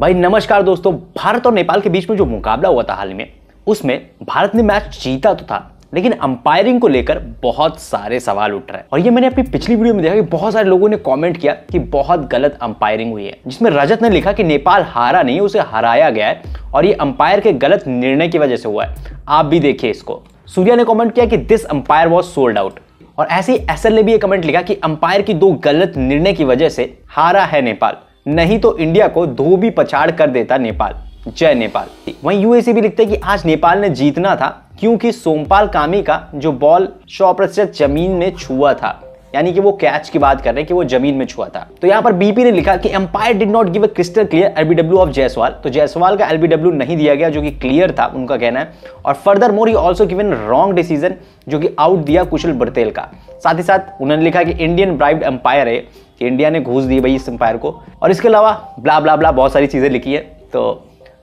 भाई नमस्कार दोस्तों भारत और नेपाल के बीच में जो मुकाबला हुआ था हाल में उसमें भारत ने मैच जीता तो था लेकिन अंपायरिंग को लेकर बहुत सारे सवाल उठ रहे हैं और ये मैंने अपनी पिछली वीडियो में देखा कि बहुत सारे लोगों ने कमेंट किया कि बहुत गलत अंपायरिंग हुई है जिसमें रजत ने लिखा कि नेपाल हारा नहीं उसे हराया गया है और ये अंपायर के गलत निर्णय की वजह से हुआ है आप भी देखिए इसको सूर्या ने कॉमेंट किया कि this umpire was sold out और ऐसे ही एस ने भी ये कमेंट लिखा कि अंपायर की दो गलत निर्णय की वजह से हारा है नेपाल नहीं तो इंडिया को धोबी पछाड़ कर देता नेपाल जय नेपाल वहीं यूएसए भी लिखते हैं कि आज नेपाल ने जीतना था क्योंकि सोमपाल कामी का जो बॉल सौ प्रतिशत जमीन में छुआ था यानी कि वो कैच की बात कर रहे हैं कि वो जमीन में छुआ था तो यहाँ पर बीपी ने लिखा कि umpire did not give a crystal clear LBW of Jaiswal तो जयसवाल का एलबीडब्ल्यू नहीं दिया गया जो कि क्लियर था उनका कहना है और furthermore he also given wrong decision जो कि आउट दिया कुशल बर्तेल का साथ ही साथ उन्होंने लिखा कि इंडियन ब्राइव एम्पायर है कि इंडिया ने घूस दी भाई इस एम्पायर को और इसके अलावा ब्ला ब्ला ब्ला बहुत सारी चीज़ें लिखी है तो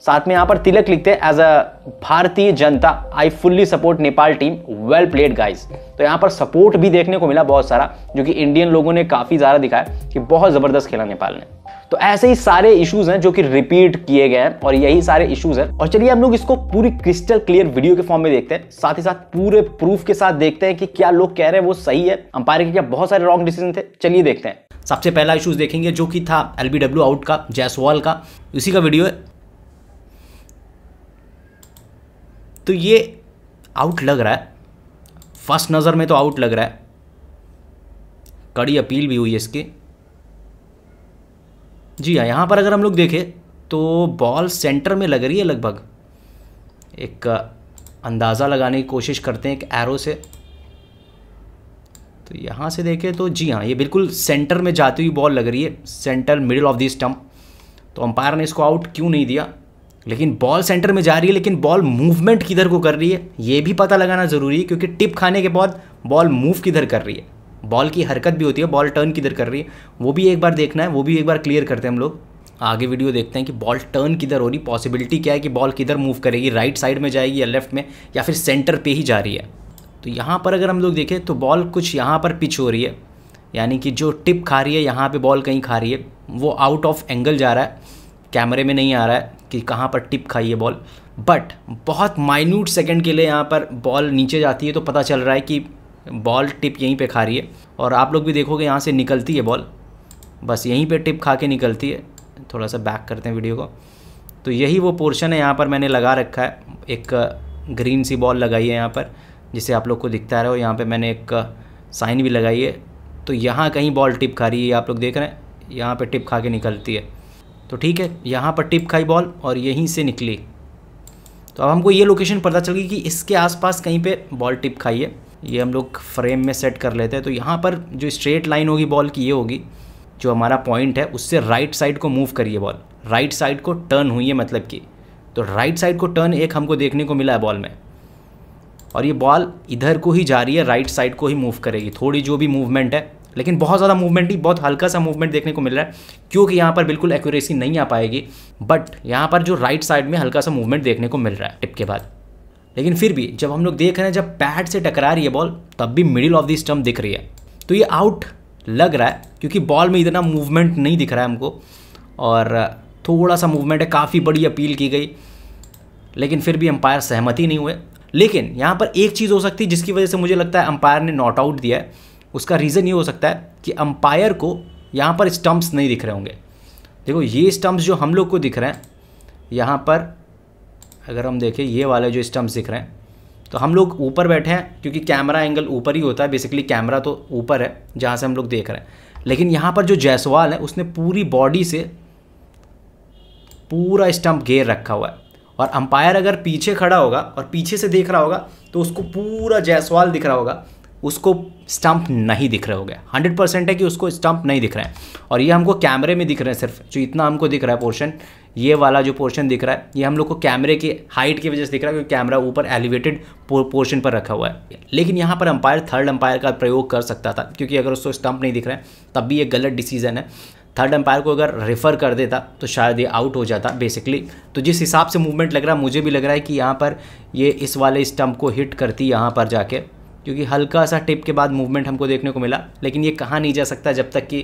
साथ में यहाँ पर तिलक लिखते हैं एज अ भारतीय जनता I fully support Nepal team well played guys तो यहाँ पर सपोर्ट भी देखने को मिला बहुत सारा जो कि इंडियन लोगों ने काफ़ी ज़्यादा दिखाया कि बहुत ज़बरदस्त खेला नेपाल ने तो ऐसे ही सारे इश्यूज हैं जो कि रिपीट किए गए हैं और यही सारे इश्यूज हैं और चलिए हम लोग इसको पूरी क्रिस्टल क्लियर वीडियो के फॉर्म में देखते हैं साथ ही साथ पूरे प्रूफ के साथ देखते हैं कि क्या लोग कह रहे हैं वो सही है अंपायर के क्या बहुत सारे रॉन्ग डिसीजन थे चलिए देखते हैं सबसे पहला इशूज देखेंगे जो कि था एल आउट का जयसवाल का इसी का वीडियो है तो ये आउट लग रहा है फर्स्ट नज़र में तो आउट लग रहा है कड़ी अपील भी हुई है इसकी जी हाँ यहाँ पर अगर हम लोग देखें तो बॉल सेंटर में लग रही है लगभग एक अंदाज़ा लगाने की कोशिश करते हैं एक एरो से तो यहाँ से देखें तो जी हाँ ये बिल्कुल सेंटर में जाती हुई बॉल लग रही है center middle of the stump तो अंपायर ने इसको आउट क्यों नहीं दिया लेकिन बॉल सेंटर में जा रही है लेकिन बॉल मूवमेंट किधर को कर रही है ये भी पता लगाना ज़रूरी है क्योंकि टिप खाने के बाद बॉल मूव किधर कर रही है बॉल की हरकत भी होती है बॉल टर्न किधर कर रही है वो भी एक बार देखना है वो भी एक बार क्लियर करते हैं हम लोग आगे वीडियो देखते हैं कि बॉल टर्न किधर हो रही पॉसिबिलिटी क्या है कि बॉल किधर मूव करेगी राइट साइड में जाएगी या लेफ्ट में या फिर सेंटर पे ही जा रही है तो यहाँ पर अगर हम लोग देखें तो बॉल कुछ यहाँ पर पिच हो रही है यानी कि जो टिप खा रही है यहाँ पे बॉल कहीं खा रही है वो आउट ऑफ एंगल जा रहा है कैमरे में नहीं आ रहा है कि कहाँ पर टिप खाई है बॉल बट बहुत माइन्यूट सेकेंड के लिए यहाँ पर बॉल नीचे जाती है तो पता चल रहा है कि बॉल टिप यहीं पे खा रही है और आप लोग भी देखोगे यहाँ से निकलती है बॉल बस यहीं पे टिप खा के निकलती है थोड़ा सा बैक करते हैं वीडियो को तो यही वो पोर्शन है यहाँ पर मैंने लगा रखा है एक ग्रीन uh, सी बॉल लगाई है यहाँ पर जिसे आप लोग को दिखता रहे हो यहाँ पर मैंने एक साइन uh, भी लगाई है तो यहाँ कहीं बॉल टिप खा रही है आप लोग देख रहे हैं यहाँ पर टिप खा के निकलती है तो ठीक है यहाँ पर टिप खाई बॉल और यहीं से निकली तो अब हमको ये लोकेशन पता चल गई कि इसके आसपास कहीं पे बॉल टिप खाई है ये हम लोग फ्रेम में सेट कर लेते हैं तो यहाँ पर जो स्ट्रेट लाइन होगी बॉल की ये होगी जो हमारा पॉइंट है उससे राइट साइड को मूव करिए बॉल राइट साइड को टर्न हुई है मतलब कि तो राइट साइड को टर्न एक हमको देखने को मिला है बॉल में और ये बॉल इधर को ही जा रही है राइट साइड को ही मूव करेगी थोड़ी जो भी मूवमेंट है लेकिन बहुत ज़्यादा मूवमेंट ही बहुत हल्का सा मूवमेंट देखने को मिल रहा है क्योंकि यहाँ पर बिल्कुल एक्यूरेसी नहीं आ पाएगी बट यहाँ पर जो राइट साइड में हल्का सा मूवमेंट देखने को मिल रहा है टिप के बाद लेकिन फिर भी जब हम लोग देख रहे हैं जब पैड से टकरा रही है बॉल तब भी मिडिल ऑफ द स्टम्प दिख रही है तो ये आउट लग रहा है क्योंकि बॉल में इतना मूवमेंट नहीं दिख रहा है हमको और थोड़ा सा मूवमेंट है काफ़ी बड़ी अपील की गई लेकिन फिर भी अंपायर सहमत ही नहीं हुए लेकिन यहाँ पर एक चीज़ हो सकती है जिसकी वजह से मुझे लगता है अंपायर ने नॉट आउट दिया है उसका रीज़न ये हो सकता है कि अंपायर को यहाँ पर स्टम्प्स नहीं दिख रहे होंगे देखो ये स्टम्प्स जो हम लोग को दिख रहे हैं यहाँ पर अगर हम देखें ये वाले जो स्टम्प्स दिख रहे हैं तो हम लोग ऊपर बैठे हैं क्योंकि कैमरा एंगल ऊपर ही होता है बेसिकली कैमरा तो ऊपर है जहाँ से हम लोग देख रहे हैं लेकिन यहाँ पर जो जायसवाल है उसने पूरी बॉडी से पूरा स्टम्प घेर रखा हुआ है और अंपायर अगर पीछे खड़ा होगा और पीछे से देख रहा होगा तो उसको पूरा जैसवाल दिख रहा होगा उसको स्टंप नहीं दिख रहे गए हंड्रेड परसेंट है कि उसको स्टंप नहीं दिख रहे हैं और ये हमको कैमरे में दिख रहे हैं सिर्फ जो इतना हमको दिख रहा है पोर्शन ये वाला जो पोर्शन दिख रहा है ये हम लोग को कैमरे की हाइट की वजह से दिख रहा है क्योंकि कैमरा ऊपर एलिवेटेड पोर्शन पर रखा हुआ है लेकिन यहाँ पर अंपायर थर्ड अंपायर का प्रयोग कर सकता था क्योंकि अगर उसको स्टंप नहीं दिख रहा है तब भी ये गलत डिसीजन है थर्ड अंपायर को अगर रेफ़र कर देता तो शायद ये आउट हो जाता बेसिकली तो जिस हिसाब से मूवमेंट लग रहा है मुझे भी लग रहा है कि यहाँ पर ये इस वाले स्टंप को हिट करती यहाँ पर जाके क्योंकि हल्का सा टिप के बाद मूवमेंट हमको देखने को मिला लेकिन ये कहाँ नहीं जा सकता जब तक कि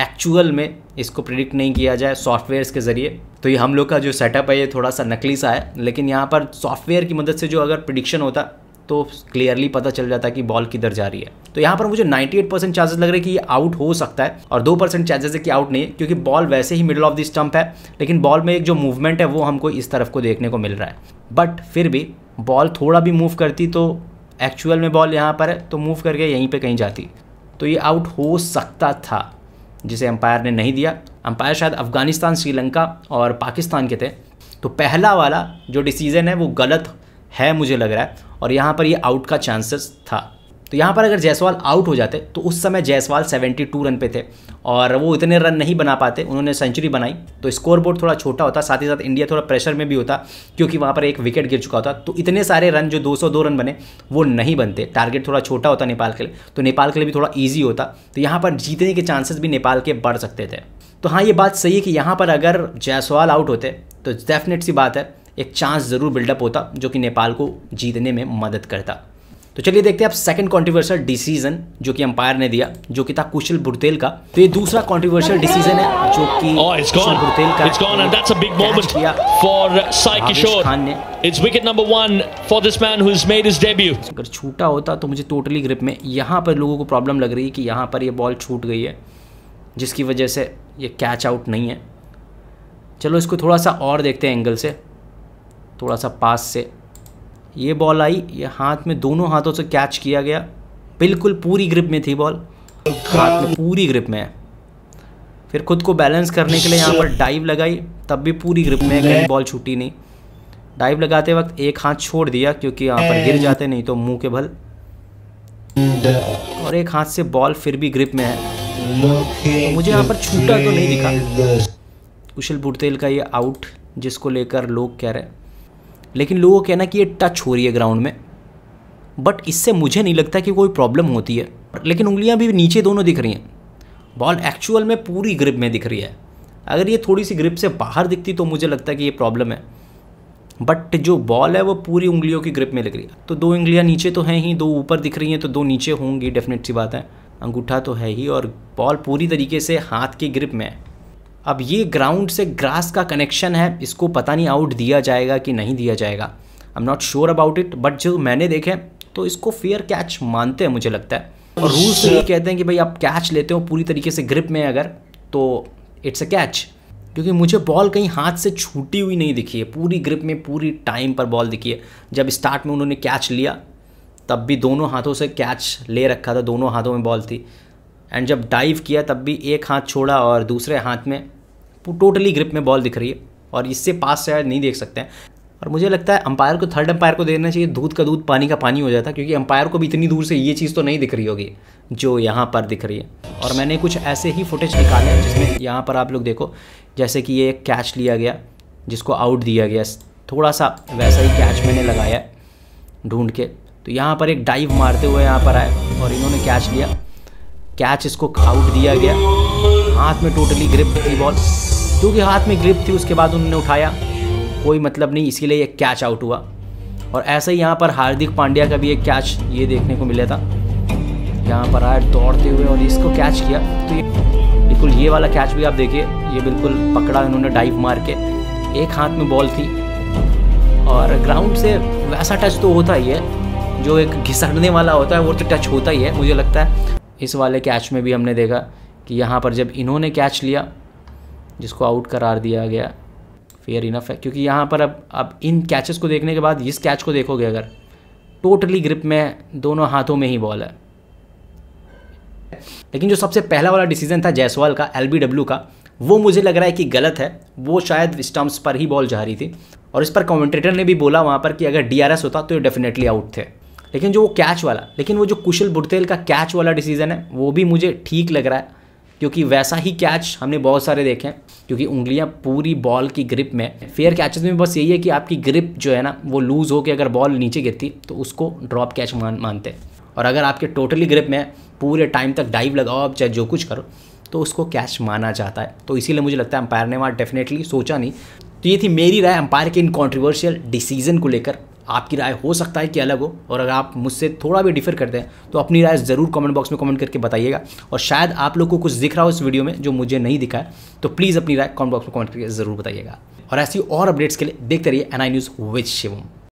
एक्चुअल में इसको प्रिडिक्ट नहीं किया जाए सॉफ्टवेयर्स के ज़रिए तो ये हम लोग का जो सेटअप है ये थोड़ा सा नकली सा है लेकिन यहाँ पर सॉफ्टवेयर की मदद से जो अगर प्रिडिक्शन होता तो क्लियरली पता चल जाता है कि बॉल किधर जा रही है तो यहाँ पर मुझे 98 परसेंट चांसेस लग रहे हैं कि ये आउट हो सकता है और दो परसेंट चांसेस है कि आउट नहीं है क्योंकि बॉल वैसे ही मिडल ऑफ द स्टंप है लेकिन बॉल में एक जो मूवमेंट है वो हमको इस तरफ को देखने को मिल रहा है बट फिर भी बॉल थोड़ा भी मूव करती तो एक्चुअल में बॉल यहाँ पर है तो मूव करके यहीं पर कहीं जाती तो ये आउट हो सकता था जिसे अंपायर ने नहीं दिया अंपायर शायद अफ़गानिस्तान श्रीलंका और पाकिस्तान के थे तो पहला वाला जो डिसीज़न है वो गलत है मुझे लग रहा है और यहाँ पर ये आउट का चांसेस था तो यहाँ पर अगर जायसवाल आउट हो जाते तो उस समय जायसवाल 72 रन पे थे और वो इतने रन नहीं बना पाते उन्होंने सेंचुरी बनाई तो स्कोर बोर्ड थोड़ा छोटा होता साथ ही साथ इंडिया थोड़ा प्रेशर में भी होता क्योंकि वहाँ पर एक विकेट गिर चुका होता तो इतने सारे रन जो 202 रन बने वो नहीं बनते टारगेट थोड़ा छोटा होता नेपाल के लिए तो नेपाल के लिए भी थोड़ा ईजी होता तो यहाँ पर जीतने के चांसेस भी नेपाल के बढ़ सकते थे तो हाँ ये बात सही है कि यहाँ पर अगर जायसवाल आउट होते तो डेफिनेट सी बात है एक चांस ज़रूर बिल्डअप होता जो कि नेपाल को जीतने में मदद करता तो चलिए देखते हैं अब सेकंड कंट्रोवर्शियल डिसीजन जो कि अंपायर ने दिया जो कि था कुशल बुरतेल का तो ये दूसरा कॉन्ट्रीवर्सल डिसीजन है जो कि oh, कुशल बुरतेल का अगर छूटा होता तो मुझे टोटली ग्रिप में यहाँ पर लोगों को प्रॉब्लम लग रही है कि यहाँ पर ये बॉल छूट गई है जिसकी वजह से ये कैच आउट नहीं है चलो इसको थोड़ा सा और देखते हैं एंगल से थोड़ा सा पास से ये बॉल आई ये हाथ में दोनों हाथों से कैच किया गया बिल्कुल पूरी ग्रिप में थी बॉल हाथ में पूरी ग्रिप में है फिर खुद को बैलेंस करने के लिए यहाँ पर डाइव लगाई तब भी पूरी ग्रिप में कहीं बॉल छूटी नहीं डाइव लगाते वक्त एक हाथ छोड़ दिया क्योंकि यहाँ पर गिर जाते नहीं तो मुंह के बल और एक हाथ से बॉल फिर भी ग्रिप में है तो मुझे यहाँ पर छूटा तो नहीं दिखा कुशल बुटतेल का ये आउट जिसको लेकर लोग कह रहे हैं लेकिन लोगों का कहना कि ये टच हो रही है ग्राउंड में बट इससे मुझे नहीं लगता कि कोई प्रॉब्लम होती है लेकिन उंगलियाँ भी नीचे दोनों दिख रही हैं बॉल एक्चुअल में पूरी ग्रिप में दिख रही है अगर ये थोड़ी सी ग्रिप से बाहर दिखती तो मुझे लगता है कि ये प्रॉब्लम है बट जो बॉल है वो पूरी उंगलियों की ग्रिप में लग रही है तो दो उंगलियाँ नीचे तो हैं ही दो ऊपर दिख रही हैं तो दो नीचे होंगी डेफिनेट सी बात है अंगूठा तो है ही और बॉल पूरी तरीके से हाथ की ग्रिप में है अब ये ग्राउंड से ग्रास का कनेक्शन है इसको पता नहीं आउट दिया जाएगा कि नहीं दिया जाएगा I am not sure about it but जो मैंने देखे तो इसको फेयर कैच मानते हैं मुझे लगता है और रूल्स ये कहते हैं कि भाई आप कैच लेते हो पूरी तरीके से ग्रिप में अगर तो इट्स अ कैच क्योंकि मुझे बॉल कहीं हाथ से छूटी हुई नहीं दिखी है पूरी ग्रिप में पूरी टाइम पर बॉल दिखी है जब स्टार्ट में उन्होंने कैच लिया तब भी दोनों हाथों से कैच ले रखा था दोनों हाथों में बॉल थी एंड जब डाइव किया तब भी एक हाथ छोड़ा और दूसरे हाथ में टोटली ग्रिप में बॉल दिख रही है और इससे पास से नहीं देख सकते हैं और मुझे लगता है अंपायर को थर्ड अंपायर को देना चाहिए दूध का दूध पानी का पानी हो जाता क्योंकि अंपायर को भी इतनी दूर से ये चीज़ तो नहीं दिख रही होगी जो यहाँ पर दिख रही है और मैंने कुछ ऐसे ही फुटेज निकाले हैं जिसमें यहाँ पर आप लोग देखो जैसे कि ये कैच लिया गया जिसको आउट दिया गया थोड़ा सा वैसा ही कैच मैंने लगाया ढूंढ के तो यहाँ पर एक डाइव मारते हुए यहाँ पर आए और इन्होंने कैच लिया कैच इसको आउट दिया गया हाथ में टोटली ग्रिप थी बॉल क्योंकि हाथ में ग्रिप थी उसके बाद उन्होंने उठाया कोई मतलब नहीं इसके लिए एक कैच आउट हुआ और ऐसे ही यहाँ पर हार्दिक पांड्या का भी एक कैच ये देखने को मिला था यहाँ पर आया दौड़ते हुए और इसको कैच किया तो ये बिल्कुल ये वाला कैच भी आप देखिए ये बिल्कुल पकड़ा इन्होंने डाइव मार के एक हाथ में बॉल थी और ग्राउंड से वैसा टच तो होता ही है जो एक घिसड़ने वाला होता है वो तो टच होता ही है मुझे लगता है इस वाले कैच में भी हमने देखा कि यहाँ पर जब इन्होंने कैच लिया जिसको आउट करार दिया गया फेयर इनफ है क्योंकि यहाँ पर अब अब इन कैचेस को देखने के बाद इस कैच को देखोगे अगर टोटली ग्रिप में दोनों हाथों में ही बॉल है लेकिन जो सबसे पहला वाला डिसीजन था जायसवाल का एल का वो मुझे लग रहा है कि गलत है वो शायद स्टम्प्स पर ही बॉल जा रही थी और इस पर कमेंटेटर ने भी बोला वहाँ पर कि अगर डी होता तो ये डेफिनेटली आउट थे लेकिन जो वो कैच वाला लेकिन वो जो कुशल बुटतेल का कैच वाला डिसीजन है वो भी मुझे ठीक लग रहा है क्योंकि वैसा ही कैच हमने बहुत सारे देखे हैं क्योंकि उंगलियां पूरी बॉल की ग्रिप में फेयर कैचेस में बस यही है कि आपकी ग्रिप जो है ना वो लूज़ होकर अगर बॉल नीचे गिरती तो उसको ड्रॉप कैच मान मानते हैं और अगर आपके टोटली ग्रिप में पूरे टाइम तक डाइव लगाओ आप चाहे जो कुछ करो तो उसको कैच माना जाता है तो इसीलिए मुझे लगता है अंपायर ने वहाँ डेफिनेटली सोचा नहीं तो ये थी मेरी राय अंपायर के इन कॉन्ट्रोवर्शियल डिसीजन को लेकर आपकी राय हो सकता है कि अलग हो और अगर आप मुझसे थोड़ा भी डिफर करते हैं तो अपनी राय ज़रूर कमेंट बॉक्स में कमेंट करके बताइएगा और शायद आप लोग को कुछ दिख रहा हो इस वीडियो में जो मुझे नहीं दिखा है तो प्लीज़ अपनी राय कमेंट बॉक्स में कमेंट करके ज़रूर बताइएगा और ऐसी और अपडेट्स के लिए देखते रहिए N I news with Shivam